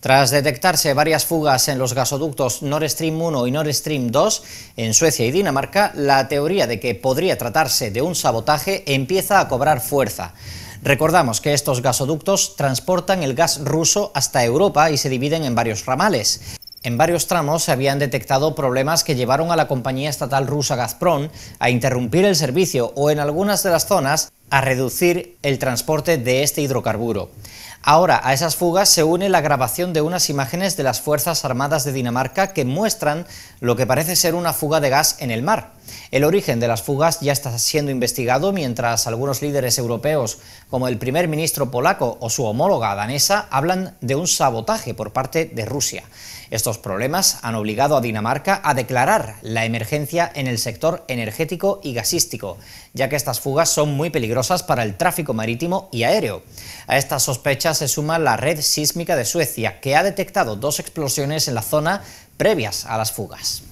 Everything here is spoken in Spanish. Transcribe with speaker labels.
Speaker 1: Tras detectarse varias fugas en los gasoductos Nord Stream 1 y Nord Stream 2 en Suecia y Dinamarca, la teoría de que podría tratarse de un sabotaje empieza a cobrar fuerza. Recordamos que estos gasoductos transportan el gas ruso hasta Europa y se dividen en varios ramales. En varios tramos se habían detectado problemas que llevaron a la compañía estatal rusa Gazprom a interrumpir el servicio o en algunas de las zonas a reducir el transporte de este hidrocarburo. Ahora, a esas fugas se une la grabación de unas imágenes de las Fuerzas Armadas de Dinamarca que muestran lo que parece ser una fuga de gas en el mar. El origen de las fugas ya está siendo investigado mientras algunos líderes europeos, como el primer ministro polaco o su homóloga danesa, hablan de un sabotaje por parte de Rusia. Estos problemas han obligado a Dinamarca a declarar la emergencia en el sector energético y gasístico, ya que estas fugas son muy peligrosas para el tráfico marítimo y aéreo. A estas sospechas se suma la red sísmica de Suecia, que ha detectado dos explosiones en la zona previas a las fugas.